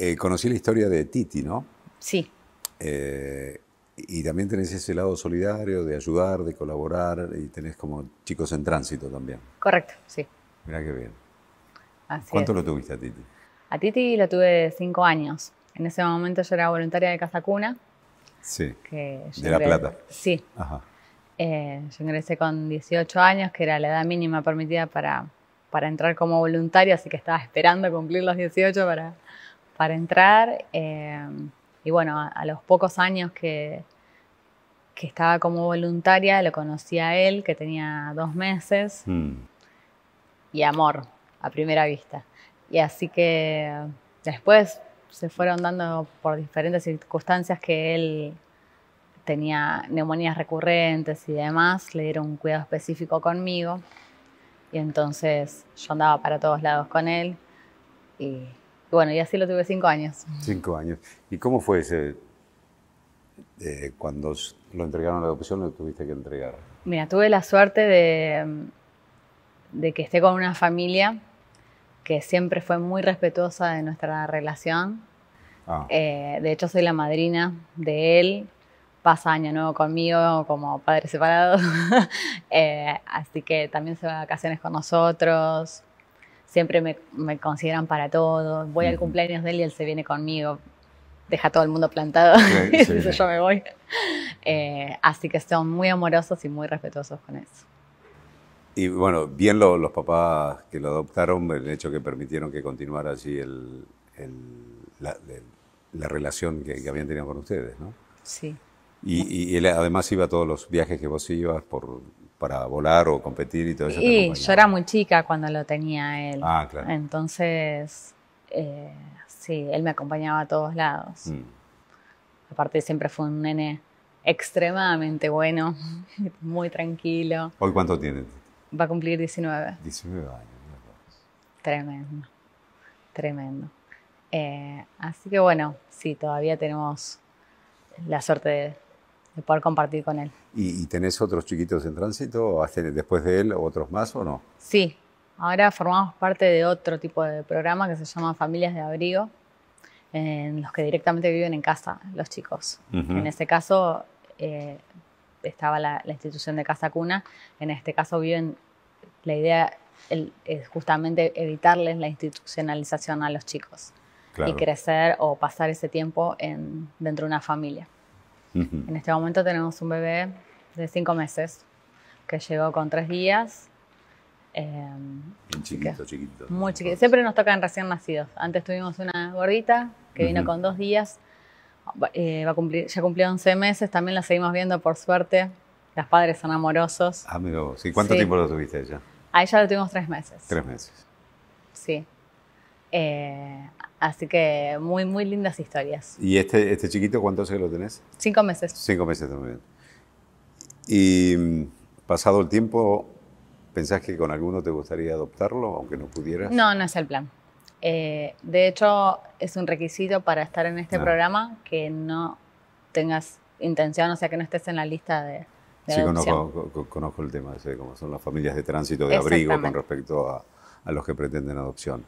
Eh, conocí la historia de Titi, ¿no? Sí. Eh, y también tenés ese lado solidario de ayudar, de colaborar, y tenés como chicos en tránsito también. Correcto, sí. Mira qué bien. ¿Cuánto lo tuviste a Titi? A Titi lo tuve cinco años. En ese momento yo era voluntaria de Casa Cuna. Sí. de La Plata. Sí. Ajá. Eh, yo ingresé con 18 años, que era la edad mínima permitida para, para entrar como voluntaria, así que estaba esperando cumplir los 18 para, para entrar. Em, y bueno, a, los pocos años que, que, estaba como voluntaria, lo conocí a él, que tenía dos meses. Mm. Y amor, a primera vista. Y así que después se fueron dando por diferentes circunstancias que él tenía neumonías recurrentes y demás, le dieron un cuidado específico conmigo y entonces yo andaba para todos lados con él y bueno, y así lo tuve cinco años. Cinco años. ¿Y cómo fue ese, eh, cuando lo entregaron a la adopción, lo tuviste que entregar? Mira, tuve la suerte mm, de, que esté con una familia que siempre fue muy respetuosa de nuestra relación. Ah. Eh, de hecho, soy la madrina de él. Pasa año nuevo conmigo como padres separado. Eh, así que también se va a vacaciones con nosotros siempre me, me consideran para todo, voy al cumpleaños de él y él se viene conmigo, deja todo el mundo plantado yo me voy. Eh, así que son muy amorosos y muy respetuosos con eso. Y bueno, bien los papás que lo adoptaron, el hecho que permitieron que continuara así el, la, relación que, que habían tenido con ustedes, ¿no? Sí. Y, él además iba a todos los viajes que vos ibas por, para volar o competir y todo eso. Sí, yo era muy chica cuando lo tenía él. Ah, claro. Entonces, eh, sí, él me acompañaba a todos lados. Mm. Aparte, siempre fue un nene extremadamente bueno, muy tranquilo. ¿Hoy cuánto tiene? Va a cumplir 19. 19 años. Tremendo, tremendo. Eh, así que bueno, sí, todavía tenemos la suerte de poder compartir con él. ¿Y, tenés otros chiquitos en tránsito? ¿Después de él otros más o no? Sí, ahora formamos parte de otro tipo de programa que se llama Familias de Abrigo, en los que directamente viven en casa los chicos. En este caso eh, estaba la, institución de Casa Cuna, en este caso viven, la idea es justamente evitarles la institucionalización a los chicos. y crecer o pasar ese tiempo dentro de una familia. En este momento tenemos un bebé de cinco meses que llegó con tres días. Eh, chiquito, chiquito. Muy chiquito. Siempre nos tocan recién nacidos. Antes tuvimos una gordita que vino con dos días. Eh, va a cumplir, ya cumplió 11 meses. También la seguimos viendo, por suerte. Los padres son amorosos. Ah, Amigo, ¿Y cuánto tiempo lo tuviste ya? A ella lo tuvimos tres meses. Tres meses. Sí. Eh, así que muy, muy lindas historias. ¿Y este, este chiquito cuánto hace que lo tenés? Cinco meses. Cinco meses también. Y mm, pasado el tiempo, ¿pensás que con alguno te gustaría adoptarlo, aunque no pudieras? No, no es el plan. Eh, de hecho, es un requisito para estar en este ah. programa que no tengas intención, o sea, que no estés en la lista de... sí, conozco, el tema, sé cómo son las familias de tránsito de abrigo con respecto a, a los que pretenden adopción.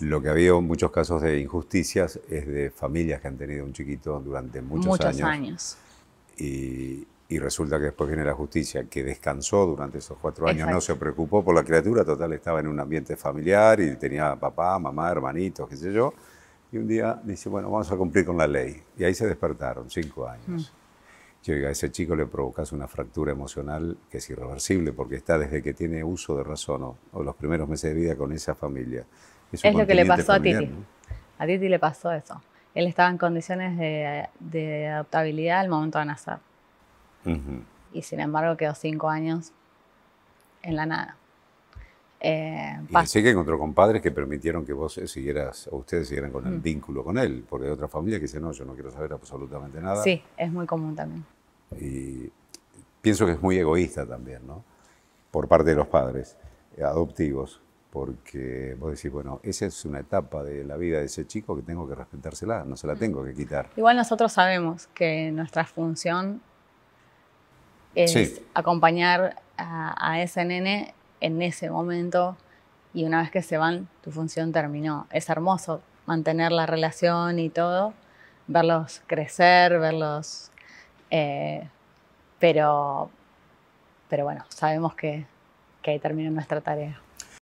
Lo que ha habido muchos casos de injusticias es de familias que han tenido un chiquito durante muchos, muchos años. Y, resulta que después viene la justicia, que descansó durante esos cuatro años, no se preocupó por la criatura, total estaba en un ambiente familiar y tenía papá, mamá, hermanitos, qué sé yo. Y un día dice, bueno, vamos a cumplir con la ley. Y ahí se despertaron, cinco años. Mm. Yo a ese chico le provocas una fractura emocional que es irreversible, porque está desde que tiene uso de razón o, los primeros meses de vida con esa familia. Es, lo que le pasó a Titi. A Titi le pasó eso. Él estaba en condiciones de, de adaptabilidad al momento de nacer. Y sin embargo quedó cinco años en la nada. Eh, y sí que encontró con padres que permitieron que vos siguieras, o ustedes siguieran con el mm. vínculo con él, porque hay otra familia que dice, no, yo no quiero saber absolutamente nada. Sí, es muy común también. Y pienso que es muy egoísta también, ¿no? Por parte de los padres adoptivos, porque vos decís, bueno, esa es una etapa de la vida de ese chico que tengo que respetársela, no se la mm. tengo que quitar. Igual nosotros sabemos que nuestra función es acompañar a, a ese nene en ese momento y una vez que se van, tu función terminó. Es hermoso mantener la relación y todo, verlos crecer, verlos eh, pero, pero bueno, sabemos que, que ahí termina nuestra tarea.